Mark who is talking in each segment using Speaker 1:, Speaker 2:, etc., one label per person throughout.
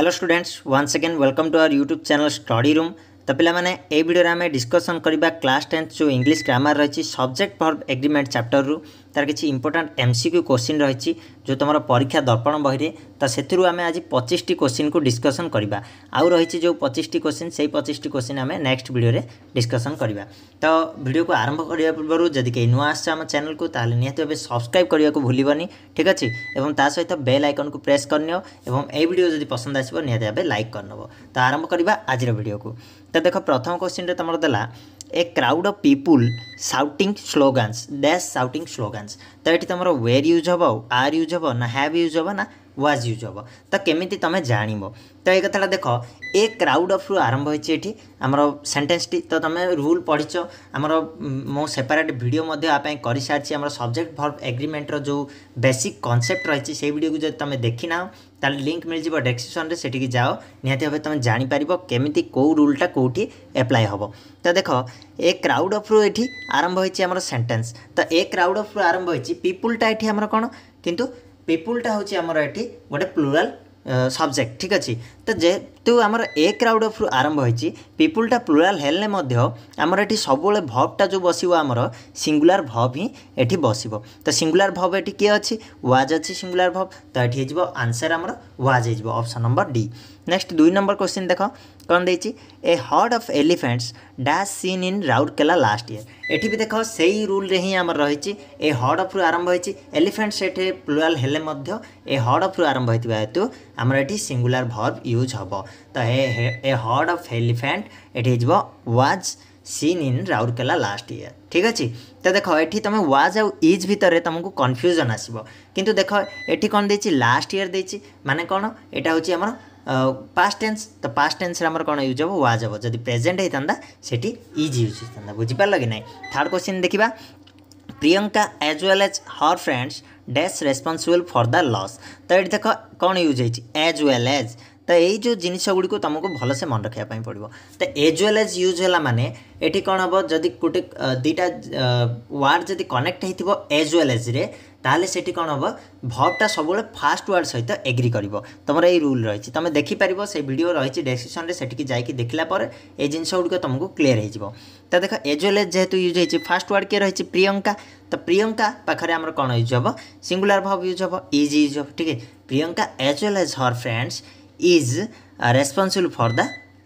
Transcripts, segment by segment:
Speaker 1: hello students once again welcome to our YouTube channel study room तो पे video आम discussion करवा class tenth जो इंग्लीश ग्रामर रही सब्जेक्ट भर्ब एग्रीमेंट चैप्टर रु তার কিছু ইম্পর্টাট এমসিকিউ কোশ্চিন রয়েছে যে তোমার পরীক্ষা দর্পণ বইরে তো সেথু আমি আজ পঁচিশটি কোশ্চিন কু ডিসকসন করা আউ রয়েছে যে পঁচিশটি কোশ্চিন সেই পঁচিশটি কোশ্চিন আমি নেক্সট ভিডিওরে ডিসকসন করা তো ভিডিওকে আরম্ভ করা পূর্ব যদি কে নূয়া আসছে আমার চ্যানেলকে তাহলে নিহতি ভাবে সবসক্রাইব করা ভুলবনি ঠিক আছে এবং তা সহ বেল আইকনকে প্রেস করে এবং এই ভিডিও যদি পসন্দ আসবে নিহতি ভাবে লাইক করে নেব তো আরম্ভ করা আজর ভিডিওকে তো দেখ প্রথম কোশ্চিনটা তোমার দেলা a crowd of people shouting slogans dash shouting slogans તો એଠି તમારો where use હବ are use હବ ના have use હବ ના ୱାଜ୍ ୟୁଜ୍ ହେବ ତ କେମିତି ତୁମେ ଜାଣିବ ତ ଏ କଥାଟା ଦେଖ ଏ କ୍ରାଉଡ଼ ଅଫ୍ରୁ ଆରମ୍ଭ ହୋଇଛି ଏଠି ଆମର ସେଣ୍ଟେନ୍ସଟି ତ ତୁମେ ରୁଲ୍ ପଢ଼ିଛ ଆମର ମୁଁ ସେପାରେଟ୍ ଭିଡ଼ିଓ ମଧ୍ୟ ଆ ପାଇଁ କରିସାରିଛି ଆମର ସବଜେକ୍ଟ ଭର୍ବ ଏଗ୍ରିମେଣ୍ଟର ଯେଉଁ ବେସିକ୍ କନସେପ୍ଟ ରହିଛି ସେଇ ଭିଡ଼ିଓକୁ ଯଦି ତୁମେ ଦେଖିନାଅ ତାହେଲେ ଲିଙ୍କ୍ ମିଳିଯିବ ଡେସ୍କ୍ରିପସନ୍ରେ ସେଠିକି ଯାଅ ନିହାତି ଭାବେ ତୁମେ ଜାଣିପାରିବ କେମିତି କେଉଁ ରୁଲ୍ଟା କେଉଁଠି ଆପ୍ଲାଏ ହେବ ତ ଦେଖ ଏ କ୍ରାଉଡ଼ ଅଫ୍ରୁ ଏଠି ଆରମ୍ଭ ହୋଇଛି ଆମର ସେଣ୍ଟେନ୍ସ ତ ଏ କ୍ରାଉଡ଼ ଅଫ୍ରୁ ଆରମ୍ଭ ହୋଇଛି ପିପୁଲ୍ଟା ଏଠି ଆମର କ'ଣ କିନ୍ତୁ ପିପୁଲଟା ହେଉଛି ଆମର ଏଠି ଗୋଟେ ପ୍ଲୁରାଲ୍ ସବଜେକ୍ଟ ଠିକ୍ ଅଛି ତ ଯେହେତୁ ଆମର ଏ କ୍ରାଉଡ୍ ଅଫ୍ରୁ ଆରମ୍ଭ ହୋଇଛି ପିପୁଲଟା ପ୍ଲୁରାଲ୍ ହେଲେ ମଧ୍ୟ ଆମର ଏଠି ସବୁବେଳେ ଭବ୍ଟା ଯେଉଁ ବସିବ ଆମର ସିଙ୍ଗୁଲାର ଭବ୍ ହିଁ ଏଠି ବସିବ ତ ସିଙ୍ଗୁଲାର ଭବ୍ ଏଠି କିଏ ଅଛି ୱାଜ୍ ଅଛି ସିଙ୍ଗୁଲାର ଭବ୍ ତ ଏଠି ହେଇଯିବ ଆନ୍ସର୍ ଆମର ୱାଜ୍ ହେଇଯିବ ଅପସନ୍ ନମ୍ବର ଡି ନେକ୍ସଟ ଦୁଇ ନମ୍ବର କ୍ୱେଶ୍ଚିନ୍ ଦେଖ କ'ଣ ଦେଇଛି a herd of elephants dash seen in Rourkela last year ଏଠି ବି ଦେଖ ସେଇ ରୁଲ୍ରେ ହିଁ ଆମର ରହିଛି ଏ ହର୍ଡ଼ ଅଫ୍ରୁ ଆରମ୍ଭ ହୋଇଛି ଏଲିଫେଣ୍ଟସ୍ ଏଠି ପ୍ଲୁଆଲ୍ ହେଲେ ମଧ୍ୟ ଏ ହର୍ଡ଼ ଅଫ୍ରୁ ଆରମ୍ଭ ହୋଇଥିବା ହେତୁ ଆମର ଏଠି ସିଙ୍ଗୁଲାର ଭର୍ବ ୟୁଜ୍ ହେବ ତ ଏ ହର୍ଡ଼ ଅଫ୍ ଏଲିଫେଣ୍ଟ ଏଠି ହେଇଯିବ was seen in Rourkela last year ଠିକ୍ ଅଛି ତ ଦେଖ ଏଠି ତୁମେ ୱାଜ୍ ଆଉ ଇଜ୍ ଭିତରେ ତୁମକୁ କନଫ୍ୟୁଜନ୍ ଆସିବ କିନ୍ତୁ ଦେଖ ଏଠି କ'ଣ ଦେଇଛି ଲାଷ୍ଟ ଇୟର୍ ଦେଇଛି ମାନେ କ'ଣ ଏଇଟା ହେଉଛି ଆମର ಪಾಸ್ಟ್ ಟೆನ್ಸ್ ତ ಪಾಸ್ಟ್ ಟೆನ್ಸ್ରେ ଆମର କ'ଣ ୟୁଜ୍ ହେବ ୱାଜ୍ ହେବ ଯଦି ପ୍ରେଜେଣ୍ଟ ହେଇଥାନ୍ତା ସେଠି ଇଜ୍ ୟୁଜ୍ ହେଇଥାନ୍ତା ବୁଝିପାରିଲ କି ନାହିଁ ଥାର୍ଡ଼ କ୍ୱେଶ୍ଚିନ୍ ଦେଖିବା Priyanka as well as her friends dash responsible for the loss ତ ଏଠି ଦେଖ କ'ଣ ୟୁଜ୍ ହେଇଛି ଆଜ୍ ୱେଲ୍ ଆଜ୍ ତ ଏଇ ଯେଉଁ ଜିନିଷ ଗୁଡ଼ିକୁ ତୁମକୁ ଭଲସେ ମନେ ରଖିବା ପାଇଁ ପଡ଼ିବ ତ ଏଜ୍ ୱେଲ୍ ଏଜ୍ ୟୁଜ୍ ହେଲା ମାନେ ଏଠି କ'ଣ ହେବ ଯଦି ଗୋଟେ ଦୁଇଟା ୱାର୍ଡ଼ ଯଦି କନେକ୍ଟ ହେଇଥିବ ଏଜ୍ ୱେଲ୍ ଏଜ୍ରେ তাহলে সেটি କ'ଣ ହେବ ଭବ୍ଟା ସବୁବେଳେ ଫାଷ୍ଟ ୱାର୍ଡ଼ ସହିତ ଏଗ୍ରି କରିବ ତୁମର ଏଇ ରୁଲ୍ ରହିଛି ତୁମେ ଦେଖିପାରିବ ସେ ଭିଡ଼ିଓ ରହିଛି ଡେସ୍କ୍ରିପସନ୍ରେ ସେଠିକି ଯାଇକି ଦେଖିଲା ପରେ ଏଇ ଜିନିଷ ଗୁଡ଼ିକ ତୁମକୁ କ୍ଲିଅର୍ ହେଇଯିବ ତ ଦେଖ ଏଜୋଲେଜ୍ ଯେହେତୁ ୟୁଜ୍ ହେଇଛି ଫାଷ୍ଟ ୱାର୍ଡ଼ କିଏ ରହିଛି ପ୍ରିୟଙ୍କା ତ ପ୍ରିୟଙ୍କା ପାଖରେ ଆମର କ'ଣ ୟୁଜ୍ ହେବ ସିଙ୍ଗୁଲାର ଭବ୍ ୟୁଜ୍ ହେବ ଇଜ୍ ୟୁଜ୍ ହେବ ଠିକ୍ Priyanka as well as her friends is responsible for the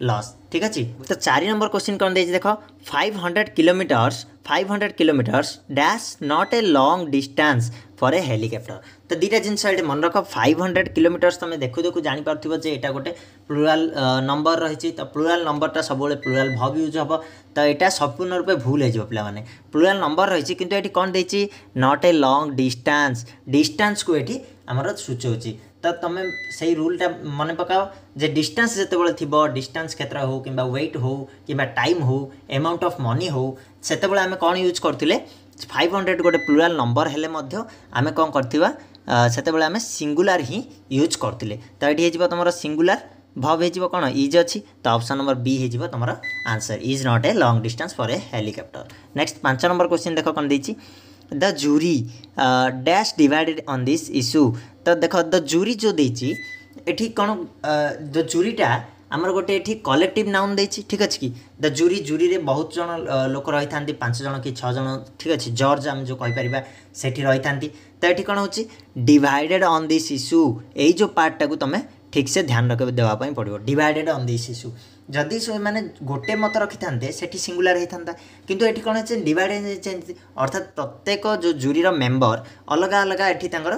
Speaker 1: loss ঠিক আছে তো চারি নম্বর কোশ্চিন কোণ দিয়েছি দেখ five hundred kilometres five hundred kilometres dash not a long distance for a helicopter তো দুইটা জিনিস এটি মনে রখ ফাইভ হন্ড্রেড কিলোমিটর্স তুমি দেখু দেখু জাঁপার যে এটা গোটে প্লুরাল নম্বর রয়েছে তো প্লুরাল নম্বরটা সবুলে প্লুরাল ভব ইউজ হব তো এটা সম্পূর্ণ রূপে ভুল হয়ে যাব পিলামানে প্লুরাল নম্বর রয়েছে কিন্তু এটি কম দিয়েছি নট এ লং ডিষ্টান্স ডিষ্টান্সকে এটি আমার সূচাଉଛି ତ ତୁମେ ସେଇ ରୁଲ୍ଟା ମନେ ପକାଅ ଯେ ଡିଷ୍ଟାନ୍ସ ଯେତେବେଳେ ଥିବ ଡିଷ୍ଟାନ୍ସ କ୍ଷେତ୍ର ହେଉ କିମ୍ବା ୱେଟ୍ ହେଉ କିମ୍ବା ଟାଇମ୍ ହେଉ ଏମାଉଣ୍ଟ ଅଫ୍ ମନି ହେଉ ସେତେବେଳେ ଆମେ କ'ଣ ୟୁଜ୍ କରୁଥିଲେ ଫାଇଭ୍ ହଣ୍ଡ୍ରେଡ଼ ଗୋଟେ ପ୍ଲୁରାଲ୍ ନମ୍ବର ହେଲେ ମଧ୍ୟ ଆମେ କ'ଣ କରିଥିବା ସେତେବେଳେ ଆମେ ସିଙ୍ଗୁଲାର ହିଁ ୟୁଜ୍ କରୁଥିଲେ ତ ଏଠି ହେଇଯିବ ତୁମର ସିଙ୍ଗୁଲାର ଭବ୍ ହେଇଯିବ କ'ଣ ଇଜ୍ ଅଛି ତ ଅପସନ୍ ନମ୍ବର ବି ହେଇଯିବ ତୁମର answer is not a long distance for a helicopter next ପାଞ୍ଚ ନମ୍ବର କ୍ୱେଶ୍ଚିନ୍ ଦେଖ କ'ଣ ଦେଇଛି the jury uh, dash divided on this issue ତ ଦେଖ ଦ ଜୁରି ଯେଉଁ ଦେଇଛି ଏଠି କ'ଣ ଦ ଜୁରିଟା ଆମର ଗୋଟେ ଏଠି କଲେକ୍ଟିଭ୍ ନାଉନ୍ ଦେଇଛି ଠିକ୍ ଅଛି କି ଦ ଜୁରି ଜୁରିରେ ବହୁତ ଜଣ ଲୋକ ରହିଥାନ୍ତି ପାଞ୍ଚ ଜଣ କି ଛଅ ଜଣ ଠିକ୍ ଅଛି ଜର୍ଜ ଆମେ ଯେଉଁ କହିପାରିବା ସେଠି ରହିଥାନ୍ତି ତ ଏଠି କ'ଣ ହେଉଛି ଡିଭାଇଡ଼େଡ଼୍ ଅନ୍ ଦିସ୍ ଇସ୍ୟୁ ଏଇ ଯେଉଁ ପାର୍ଟଟାକୁ ତୁମେ ଠିକ୍ସେ ଧ୍ୟାନ ଦେବା ପାଇଁ ପଡ଼ିବ ଡିଭାଇଡ଼େଡ଼୍ ଅନ୍ ଦିସ୍ ଇସ୍ୟୁ ଯଦି ସେମାନେ ଗୋଟେ ମତ ରଖିଥାନ୍ତେ ସେଠି ସିଙ୍ଗୁଲାର ହେଇଥାନ୍ତା କିନ୍ତୁ ଏଠି କ'ଣ ହେଇଛି ଡିଭାଇଡ଼େଡ଼୍ ହେଇଛନ୍ତି ଅର୍ଥାତ୍ ପ୍ରତ୍ୟେକ ଯେଉଁ ଜୁରିର ମେମ୍ବର ଅଲଗା ଅଲଗା ଏଠି ତାଙ୍କର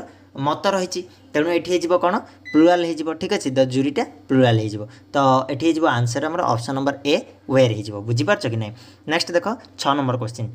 Speaker 1: ମତ ରହିଛି ତେଣୁ ଏଠି ହେଇଯିବ କ'ଣ ପ୍ଲୁରାଲ୍ ହେଇଯିବ ଠିକ୍ ଅଛି ଦ ଜୁରିଟା ପ୍ଲୁରାଲ୍ ହେଇଯିବ ତ ଏଠି ହେଇଯିବ ଆନ୍ସର୍ ଆମର ଅପସନ୍ ନମ୍ବର ଏ ୱେର୍ ହେଇଯିବ ବୁଝିପାରୁଛ କି ନାହିଁ ନେକ୍ସଟ ଦେଖ ଛଅ number question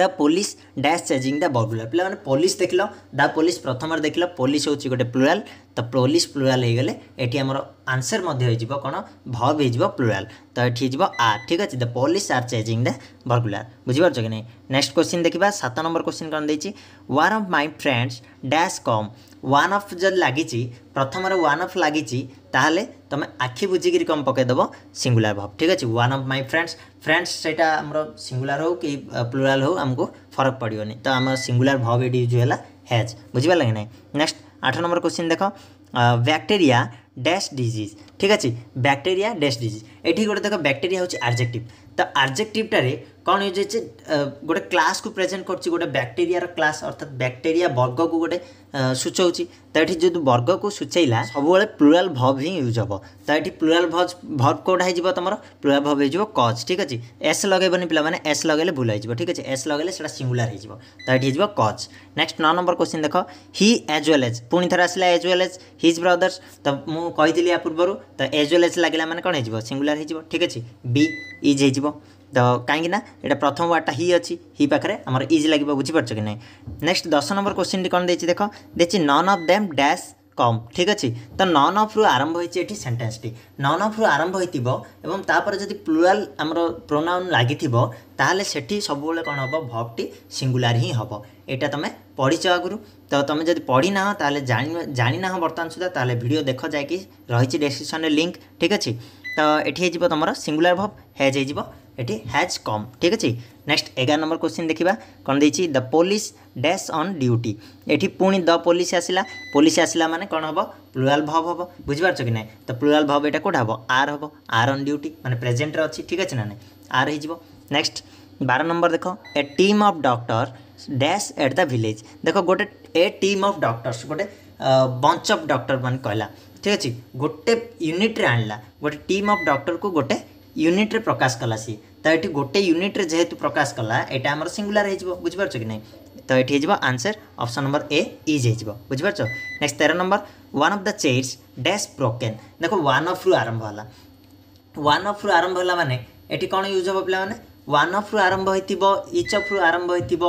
Speaker 1: the police dash chasing the burglar ପିଲାମାନେ ପୋଲିସ ଦେଖିଲ ଦ ପୋଲିସ ପ୍ରଥମରେ ଦେଖିଲ ପୋଲିସ ହେଉଛି ଗୋଟେ ପ୍ଲୁରାଲ୍ ତ ପ୍ରୋଲିସ୍ ପ୍ଲୁରାଲ୍ ହୋଇଗଲେ ଏଠି ଆମର ଆନ୍ସର୍ ମଧ୍ୟ ହୋଇଯିବ କ'ଣ ଭବ୍ ହୋଇଯିବ ପ୍ଲୁରାଲ୍ ତ ଏଠି ହେଇଯିବ ଆର୍ ଠିକ୍ ଅଛି ଦ ପୋଲିସ୍ ଆର୍ ଚେଜିଂ ଦ ଭର୍ଗୁଲାର୍ ବୁଝିପାରୁଛ କି ନାହିଁ ନେକ୍ସଟ କ୍ୱେଶ୍ଚିନ୍ ଦେଖିବା ସାତ ନମ୍ବର କ୍ୱେଶ୍ଚିନ୍ କ'ଣ ଦେଇଛି one of my friends dash come one of ଯଦି ଲାଗିଛି ପ୍ରଥମରେ ୱାନ୍ ଅଫ୍ ଲାଗିଛି ତାହେଲେ ତୁମେ ଆଖି ବୁଝିକିରି କ'ଣ ପକାଇଦେବ ସିଙ୍ଗୁଲାର ଭବ୍ ଠିକ୍ ଅଛି one of my friends friends ସେଇଟା ଆମର ସିଙ୍ଗୁଲାର ହେଉ କି ପ୍ଲୁରାଲ୍ ହେଉ ଆମକୁ ଫରକ ପଡ଼ିବନି ତ ଆମର ସିଙ୍ଗୁଲାର ଭବ୍ ଏଠି ୟୁଜ୍ ହେଲା ହ୍ୟାଜ୍ ବୁଝିପାରିଲା କି ନାହିଁ ନେକ୍ସଟ আঠারো নম্বর কোশ্চেন দেখো ব্যাকটেরিয়া ড্যাশ ডিজিজ ঠিক আছে ব্যাকটেরিয়া ড্যাশ ডিজিজ এটি গোটে দেখো ব্যাকটেরিয়া হচ্ছে আর্জেক্টিভ তো আর্জেক্টিভটারে କ'ଣ ହେଇଯାଇଛି ଯେ ଗୋଟେ କ୍ଲାସ୍କୁ ପ୍ରେଜେଣ୍ଟ କରୁଛି ଗୋଟେ ବ୍ୟାକ୍ଟେରିଆର କ୍ଲାସ୍ ଅର୍ଥାତ୍ ବ୍ୟାକ୍ଟେରିଆ ବର୍ଗକୁ ଗୋଟେ ସୂଚାଉଛି ତ ଏଠି ଯଦି ବର୍ଗକୁ ସୂଚାଇଲା ସବୁବେଳେ ପ୍ଲୁରାଲ୍ ଭବ୍ ହିଁ ୟୁଜ୍ ହେବ ତ ଏଠି ପ୍ଲୁରାଲ୍ ଭଜ୍ ଭବ୍ କେଉଁଟା ହେଇଯିବ ତମର ପ୍ଲୁରାଲ୍ ଭବ୍ ହେଇଯିବ କଜ୍ ଠିକ୍ ଅଛି ଏସ୍ ଲଗେଇବନି ପିଲାମାନେ ଏସ୍ ଲଗେଇଲେ ଭୁଲ ହେଇଯିବ ଠିକ୍ ଅଛି ଏସ୍ ଲଗେଇଲେ ସେଇଟା ସିଙ୍ଗୁଲାର ହେଇଯିବ ତ ଏଠି ହେଇଯିବ କଜ୍ ନେକ୍ସଟ ନଅ ନମ୍ବର କ୍ୱେଶ୍ଚିନ୍ ଦେଖ ହି ଏଜ୍ ୱେଲ୍ ଏଜ୍ ପୁଣି ଥରେ ଆସିଲା as well as his brothers ତ ମୁଁ କହିଥିଲି ୟା ପୂର୍ବରୁ ତ ଏଜ୍ ୱେଲ୍ ଏଜ୍ ଲାଗିଲା ମାନେ କ'ଣ ହେଇଯିବ ସିଙ୍ଗୁଲାର ହେଇଯିବ ଠିକ୍ ଅଛି ବି ଇଜ୍ ହେଇଯିବ ତ କାହିଁକିନା ଏଇଟା ପ୍ରଥମ ୱାର୍ଡ଼ଟା ହି ଅଛି ହି ପାଖରେ ଆମର ଇଜ୍ ଲାଗିବ ବୁଝିପାରୁଛ କି ନାହିଁ ନେକ୍ସଟ ଦଶ ନମ୍ବର କ୍ୱେଶ୍ଚିନ୍ଟି କ'ଣ ଦେଇଛି ଦେଖ ଦେଇଛି none of them dash come ଠିକ୍ ଅଛି ତ ନନ୍ ଅଫ୍ରୁ ଆରମ୍ଭ ହୋଇଛି ଏଠି ସେଣ୍ଟେନ୍ସଟି ନନ୍ ଅଫ୍ରୁ ଆରମ୍ଭ ହୋଇଥିବ ଏବଂ ତାପରେ ଯଦି ପ୍ଲୁରାଲ୍ ଆମର ପ୍ରୋନାଉନ୍ ଲାଗିଥିବ ତାହେଲେ ସେଠି ସବୁବେଳେ କ'ଣ ହେବ ଭବ୍ଟି ସିଙ୍ଗୁଲାର ହିଁ ହେବ ଏଇଟା ତୁମେ ପଢ଼ିଛ ଆଗରୁ ତ ତୁମେ ଯଦି ପଢ଼ିନାହ ତାହେଲେ ଜାଣି ଜାଣିନାହ ବର୍ତ୍ତମାନ ସୁଦ୍ଧା ତାହେଲେ ଭିଡ଼ିଓ ଦେଖ ଯାଇକି ରହିଛି ଡେସ୍କ୍ରିପ୍ସନ୍ରେ ଲିଙ୍କ୍ ଠିକ୍ ଅଛି ତ ଏଠି ହେଇଯିବ ତୁମର ସିଙ୍ଗୁଲାର ଭବ୍ ହେଜ୍ ହେଇଯିବ এটি হ্যাজ কম ঠিক আছে নেক্সট এগার নম্বর কোশ্চিন দেখা কোণ দিয়েছি the police dash on duty এটি পুঁ দ পুলিশ আসলা পুলিশ আসলা মানে কোণ হব প্লুরাল ভব হব বুঝিপারছ কি না তো প্লুরাল ভব এটা কোটা হব আর হব আর অন ডিউটি মানে প্রেজেন্টরে অছি ঠিক আছে না আর হয়ে নেক্সট বার নম্বর দেখ a team of doctor dash at the village দেখ গোটে এ টিম অফ ডক্টর্স গোটে বঞ্চ অফ ডক্টর মানে কহিলা ঠিক আছে গোটে ୟୁନିଟ୍ରେ ଆଣିଲା ଗୋଟେ ଟିମ୍ ଅଫ୍ ଡକ୍ଟରକୁ ଗୋଟେ ୟୁନିଟ୍ରେ ପ୍ରକାଶ କଲା ସିଏ ତ ଏଠି ଗୋଟେ ୟୁନିଟ୍ରେ ଯେହେତୁ ପ୍ରକାଶ କଲା ଏଇଟା ଆମର ସିଙ୍ଗୁଲାର ହେଇଯିବ ବୁଝିପାରୁଛ କି ନାହିଁ ତ ଏଠି ହେଇଯିବ answer option number A is ହେଇଯିବ ବୁଝିପାରୁଛ ନେକ୍ସଟ ତେର number one of the chairs dash broken ଦେଖ ୱାନ୍ ଅଫ୍ରୁ ଆରମ୍ଭ ହେଲା ୱାନ୍ ଅଫ୍ରୁ ଆରମ୍ଭ ହେଲା ମାନେ ଏଠି କ'ଣ ୟୁଜ୍ ହେବ ପିଲାମାନେ ୱାନ୍ ଅଫ୍ରୁ ଆରମ୍ଭ ହୋଇଥିବ ଇଚ୍ ଅଫ୍ରୁ ଆରମ୍ଭ ହୋଇଥିବ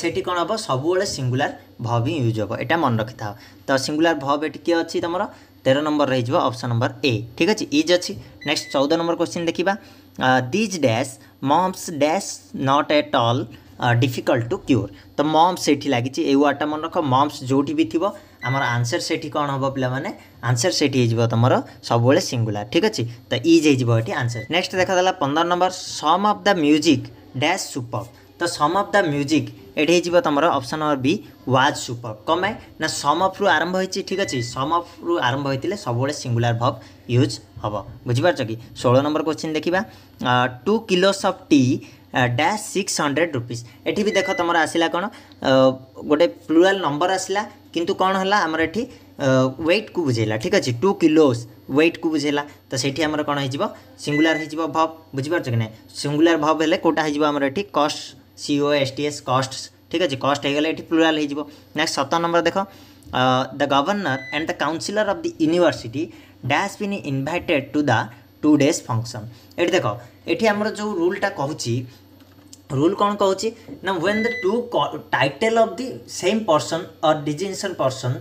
Speaker 1: সেটি କ'ଣ ହେବ ସବୁବେଳେ ସିଙ୍ଗୁଲାର ଭବ୍ ହିଁ ୟୁଜ୍ ହେବ ଏଇଟା ମନେ ରଖିଥାଅ ତ ସିଙ୍ଗୁଲାର ଭବ୍ ଏଠି କିଏ ଅଛି ତୁମର ତେର ନମ୍ବର ରହିଯିବ ଅପସନ୍ ନମ୍ବର ଏ ଠିକ୍ ଅଛି ଇଜ୍ ଅଛି ନେକ୍ସଟ ଚଉଦ ନମ୍ବର କ୍ୱେଶ୍ଚିନ୍ ଦେଖିବା this dash moms dash not at all difficult to cure তো মমস সেটি লাগিছে এই ওয়ার্ডটা মনে রখ মমস যেটি বি থিব আমার আনসর সেটি কম হব পিলা মানে আনসর সেটি হয়ে তোমার সবুলে সিঙ্গুলার ঠিক আছে তো ইজ হয়ে এটি আনসর নেক্সট দেখা দেলা পনেরো number some of the music dash super ତ ସମ୍ ଅଫ୍ ଦ ମ୍ୟୁଜିକ୍ ଏଠି ହେଇଯିବ ତୁମର option number B was super କ'ଣ ପାଇଁ ନା ସମ୍ ଅଫ୍ରୁ ଆରମ୍ଭ ହୋଇଛି ଠିକ୍ ଅଛି ସମ୍ ଅଫ୍ରୁ ଆରମ୍ଭ ହୋଇଥିଲେ ସବୁବେଳେ ସିଙ୍ଗୁଲାର ଭବ୍ ୟୁଜ୍ ହେବ ବୁଝିପାରୁଛ କି ଷୋହଳ ନମ୍ବର କୋଶ୍ଚିନ୍ ଦେଖିବା two kilos of tea dash six hundred rupees ଏଠି ବି ଦେଖ ତୁମର ଆସିଲା କ'ଣ ଗୋଟେ ପ୍ଲୁରାଲ୍ ନମ୍ବର ଆସିଲା କିନ୍ତୁ କ'ଣ ହେଲା ଆମର ଏଠି ୱେଟ୍କୁ ବୁଝେଇଲା ଠିକ୍ ଅଛି ଟୁ କିଲୋସ୍ ୱେଟ୍କୁ ବୁଝେଇଲା ତ ସେଇଠି ଆମର କ'ଣ ହେଇଯିବ ସିଙ୍ଗୁଲାର ହେଇଯିବ ଭବ୍ ବୁଝିପାରୁଛ କି ନାହିଁ ସିଙ୍ଗୁଲାର ଭବ୍ ହେଲେ କେଉଁଟା ହେଇଯିବ ଆମର ଏଠି କଷ୍ଟ সিও এসটিএস কস্ট ঠিক আছে কস্ট হয়ে গেলে এটি প্লুরাল হয়ে যাব নেক্সট সতেরো নম্বর দেখো the governor and the councillor of the university dash been invited to the two days function এটি দেখ এটি আমার যে রুলটা কুচি রুল কোণ কুচি না when the two title of the same person or designation person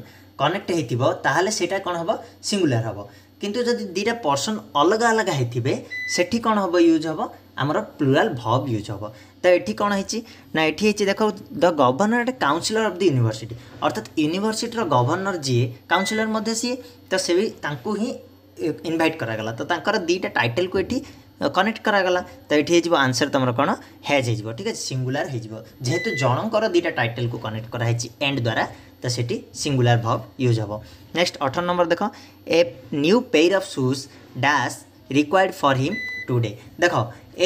Speaker 1: connect হয়েছিল তাহলে সেটা কোণ হব সিঙ্গুলার হব কিন্তু যদি দুইটা পর্সন অলগা অলগা হয়েছে সেটি কোণ হব ইউজ হব আমার প্লুরাল ভব ইউজ হব ତ ଏଠି କ'ଣ ହେଇଛି ନା ଏଠି ହେଇଛି ଦେଖ the governor and councillor of the university ଅର୍ଥାତ୍ ୟୁନିଭର୍ସିଟିର ଗଭର୍ଣ୍ଣର ଯିଏ କାଉନସିଲର୍ ମଧ୍ୟ ସିଏ ତ ସେ ବି ତାଙ୍କୁ ହିଁ ଇନଭାଇଟ୍ କରାଗଲା ତ ତାଙ୍କର ଦୁଇଟା ଟାଇଟେଲକୁ ଏଠି କନେକ୍ଟ କରାଗଲା ତ ଏଠି ହେଇଯିବ ଆନ୍ସର୍ ତୁମର କ'ଣ ହେଜ୍ ହେଇଯିବ ଠିକ୍ ଅଛି ସିଙ୍ଗୁଲାର୍ ହେଇଯିବ ଯେହେତୁ ଜଣଙ୍କର ଦୁଇଟା ଟାଇଟେଲକୁ କନେକ୍ଟ କରାହେଇଛି ଏଣ୍ଡ ଦ୍ୱାରା ତ ସେଠି ସିଙ୍ଗୁଲାର୍ ଭବ୍ ୟୁଜ୍ ହେବ ନେକ୍ସଟ ଅଠର ନମ୍ବର ଦେଖ a new pair of shoes dash required for him today ଦେଖ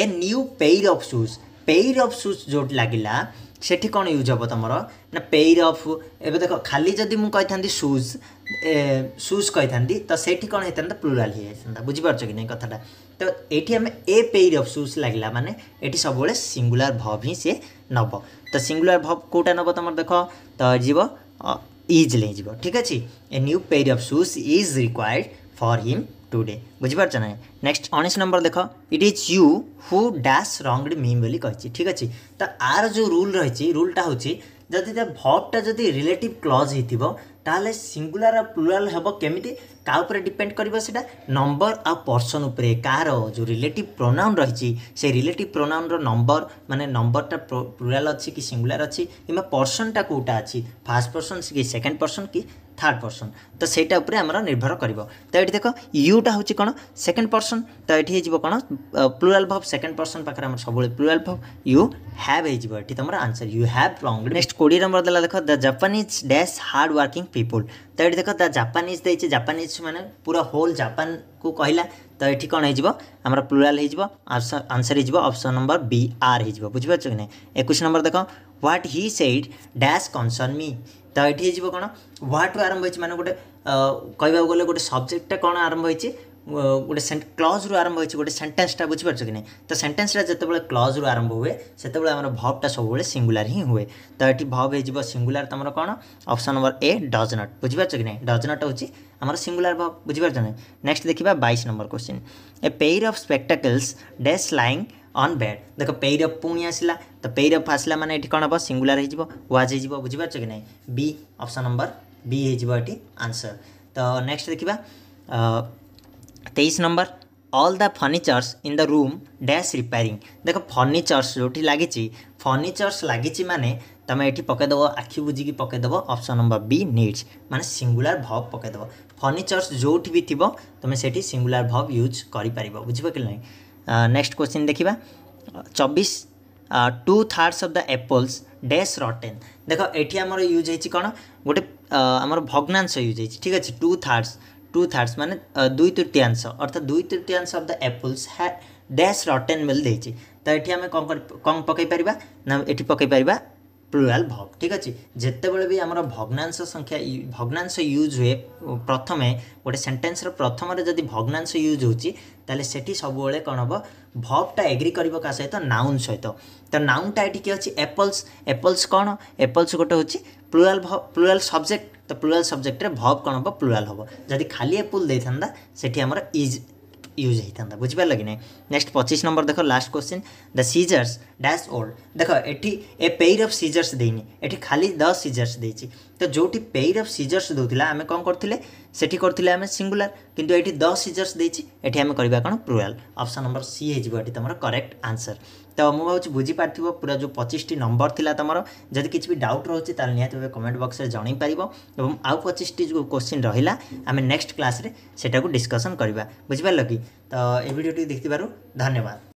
Speaker 1: a new pair of shoes pair of shoes ଯେଉଁଠି ଲାଗିଲା ସେଠି କ'ଣ ୟୁଜ୍ ହେବ ତୁମର ନା ପେଇର ଅଫ୍ ଏବେ ଦେଖ ଖାଲି ଯଦି ମୁଁ କହିଥାନ୍ତି ସୁଜ୍ ସୁଜ୍ କହିଥାନ୍ତି ତ ସେଇଠି କ'ଣ ହେଇଥାନ୍ତା ପ୍ଲୁରାଲ୍ ହେଇଯାଇଥାନ୍ତା ବୁଝିପାରୁଛ କି ନାହିଁ କଥାଟା ତ ଏଇଠି ଆମେ ଏ ପେଇର ଅଫ୍ ସୁଜ୍ ଲାଗିଲା ମାନେ ଏଠି ସବୁବେଳେ ସିଙ୍ଗୁଲାର ଭବ୍ ହିଁ ସିଏ ନେବ ତ ସିଙ୍ଗୁଲାର ଭବ୍ କେଉଁଟା ନେବ ତୁମର ଦେଖ ତ ଯିବ ଇଜ୍ ନେଇଯିବ ଠିକ୍ ଅଛି a new pair of shoes is required for him today বুঝিপারছ না নেক্সট উনিশ নম্বর দেখ it is you who dash wronged me বলে কী ঠিক আছে তো আর যে রুল রয়েছে রুলটা হচ্ছে ଯଦି ତା ଭବ୍ଟା ଯଦି ରିଲେଟିଭ୍ କ୍ଲଜ୍ ହେଇଥିବ ତାହେଲେ ସିଙ୍ଗୁଲାର ଆଉ ପ୍ଲୁରାଲ୍ ହେବ କେମିତି କାହା ଉପରେ ଡିପେଣ୍ଡ କରିବ ସେଇଟା ନମ୍ବର ଆଉ ପର୍ସନ୍ ଉପରେ କାହାର ଯେଉଁ ରିଲେଟିଭ୍ ପ୍ରୋନାଉନ୍ ରହିଛି ସେ ରିଲେଟିଭ୍ ପ୍ରୋନାଉନ୍ର ନମ୍ବର ମାନେ ନମ୍ବରଟା ପ୍ଲୁରାଲ୍ ଅଛି କି ସିଙ୍ଗୁଲାର ଅଛି କିମ୍ବା ପର୍ସନ୍ଟା କେଉଁଟା ଅଛି ଫାର୍ଷ୍ଟ ପର୍ସନ୍ କି ସେକେଣ୍ଡ ପର୍ସନ୍ କି থার্ড পর্সন তো সেইটা উপরে আমার নির্ভর করব তো এটি দেখ ইউটা হচ্ছে কোণ সেকেন্ড পর্সন তো এটি হয়ে কোণ প্লুরাল ভব সেকেন্ড পর্সন পাখে আমার সবুলে প্লুরাল ভব ইউ হ্যাভ ହେଇଯିବ ଏଠି ତମର answer you have long next କୋଡ଼ିଏ ନମ୍ବର ଦେଲା ଦେଖ the Japanese dash hard working people ତ ଏଠି ଦେଖ ଦ ଜାପାନିଜ୍ ଦେଇଛି ଜାପାନିଜ୍ ମାନେ ପୁରା ହୋଲ୍ ଜାପାନକୁ କହିଲା ତ ଏଠି କ'ଣ ହେଇଯିବ ଆମର ପ୍ଲୁରାଲ୍ ହେଇଯିବ ଆନ୍ସର୍ ହେଇଯିବ ଅପସନ୍ ନମ୍ବର ବି ଆର୍ ହେଇଯିବ ବୁଝିପାରୁଛ କି ନାହିଁ ଏକୋଇଶ ନମ୍ବର ଦେଖ what he said dash concern me ତ ଏଠି ହେଇଯିବ କ'ଣ ହ୍ୱାଟ୍ରୁ ଆରମ୍ଭ ହେଇଛି ମାନେ ଗୋଟେ କହିବାକୁ ଗଲେ ଗୋଟେ ସବଜେକ୍ଟଟା କ'ଣ ଆରମ୍ଭ ହେଇଛି ଗୋଟେ କ୍ଲଜ୍ରୁ ଆରମ୍ଭ ହୋଇଛି ଗୋଟେ ସେଣ୍ଟେନ୍ସଟା ବୁଝିପାରୁଛ କି ନାହିଁ ତ ସେଣ୍ଟେନ୍ସଟା ଯେତେବେଳେ କ୍ଲଜ୍ରୁ ଆରମ୍ଭ ହୁଏ ସେତେବେଳେ ଆମର ଭବ୍ଟା ସବୁବେଳେ ସିଙ୍ଗୁଲାର ହିଁ ହୁଏ ତ ଏଠି ଭବ୍ ହେଇଯିବ ସିଙ୍ଗୁଲାର ତୁମର କ'ଣ option number A does not ବୁଝିପାରୁଛ କି ନାହିଁ ଡଜ୍ ନଟ୍ ହେଉଛି ଆମର ସିଙ୍ଗୁଲାର ଭବ୍ ବୁଝିପାରୁଛ ନାହିଁ ନେକ୍ସଟ ଦେଖିବା ବାଇଶ number question a pair of spectacles dash lying on bed ଦେଖ ପେଇର୍ ଅଫ୍ ପୁଣି ଆସିଲା ତ ପେଇର୍ ଅଫ୍ ଆସିଲା ମାନେ ଏଠି କ'ଣ ହେବ ସିଙ୍ଗୁଲାର ହେଇଯିବ ୱାଜ୍ ହେଇଯିବ ବୁଝିପାରୁଛ କି ନାହିଁ ବି ଅପସନ୍ ନମ୍ବର ବି ହେଇଯିବ ଏଠି ଆନ୍ସର୍ ତ ନେକ୍ସଟ ଦେଖିବା तेईस number all the furnitures in the room dash repairing देख फर्णिचर्स जो लागी फर्णिचर्स लागी मैंने तुम ये पकईदेव आखि बुझिक पकईदेव अप्सन नंबर बी नीड्स मान सिंगुलर भव पकईदेव फर्निचर्स जो भी थी तुम्हें से सिंगुलर भव यूज कर बुझे कि ना नेक्स्ट क्वेश्चन देखा चबीश two thirds of the apples dash rotten देख ये आम यूज हो कौन गोटे आम भग्नांश यूज हो ठीक अच्छे टू थार्डस টু থার্ডস মানে দুই তৃতীয়াংশ অর্থাৎ দুই তৃতীয়াংশ অফ দ ଆପଲ୍ସ ହ୍ୟା ଡ୍ୟାସ୍ ରଟେନ୍ ମିଲ୍ ଦେଇଛି ତ ଏଠି ଆମେ କ'ଣ କ'ଣ ପକାଇ ପାରିବା ନା ଏଠି ପକାଇ ପାରିବା ପ୍ଲୁରାଲ୍ ଭବ୍ ଠିକ୍ ଅଛି ଯେତେବେଳେ ବି ଆମର ଭଗ୍ନାଂଶ ସଂଖ୍ୟା ଭଗ୍ନାଂଶ ୟୁଜ୍ ହୁଏ ପ୍ରଥମେ ଗୋଟେ ସେଣ୍ଟେନ୍ସର ପ୍ରଥମରେ ଯଦି ଭଗ୍ନାଂଶ ୟୁଜ୍ ହେଉଛି ତାହେଲେ ସେଠି ସବୁବେଳେ କ'ଣ ହେବ ଭବ୍ଟା ଏଗ୍ରି କରିବ କାହା ସହିତ ନାଉନ୍ ସହିତ ତ ନାଉନ୍ଟା ଏଠି କିଏ ଅଛି ଆପଲ୍ସ ଆପଲ୍ସ କ'ଣ ଆପଲ୍ସ ଗୋଟେ ହେଉଛି ପ୍ଲୁରାଲ୍ ପ୍ଲୁରାଲ୍ ସବଜେକ୍ଟ ତ ପ୍ଲୁରାଲ୍ ସବଜେକ୍ଟରେ ଭବ୍ କ'ଣ ହେବ ପ୍ଲୁରାଲ୍ ହେବ ଯଦି ଖାଲି ଏପୁଲ୍ ଦେଇଥାନ୍ତା ସେଠି ଆମର ଇଜ୍ ୟୁଜ୍ ହେଇଥାନ୍ତା ବୁଝିପାରିଲ କି ନାହିଁ ନେକ୍ସଟ ପଚିଶ ନମ୍ବର ଦେଖ last question the scissors dash old ଦେଖ ଏଠି ଏ ପେଇର୍ ଅଫ୍ ସିଜର୍ସ ଦେଇନି ଏଠି ଖାଲି ଦ ସିଜର୍ସ ଦେଇଛି ତ ଯେଉଁଠି ପେଇର୍ ଅଫ୍ ସିଜର୍ସ ଦେଉଥିଲା ଆମେ କ'ଣ କରୁଥିଲେ ସେଠି କରିଥିଲେ ଆମେ ସିଙ୍ଗୁଲାର କିନ୍ତୁ ଏଠି ଦ ସିଜର୍ସ ଦେଇଛି ଏଠି ଆମେ କରିବା କ'ଣ ପ୍ରୁରାଲ୍ ଅପସନ୍ ନମ୍ବର ସି ହେଇଯିବ ଏଠି ତୁମର କରେକ୍ଟ ଆନ୍ସର ତ ମୁଁ ଭାବୁଛି ବୁଝିପାରିଥିବ ପୁରା ଯେଉଁ ପଚିଶଟି ନମ୍ବର ଥିଲା ତୁମର ଯଦି କିଛି ବି ଡାଉଟ୍ ରହୁଛି ତାହେଲେ ନିହାତି ଭାବେ କମେଣ୍ଟ ବକ୍ସରେ ଜଣାଇପାରିବ ଏବଂ ଆଉ ପଚିଶଟି ଯେଉଁ କୋଶ୍ଚିନ୍ ରହିଲା ଆମେ ନେକ୍ସଟ କ୍ଲାସ୍ରେ ସେଟାକୁ ଡିସ୍କସନ୍ କରିବା ବୁଝିପାରିଲ କି ତ ଏ ଭିଡ଼ିଓଟି ଦେଖିଥିବାରୁ ଧନ୍ୟବାଦ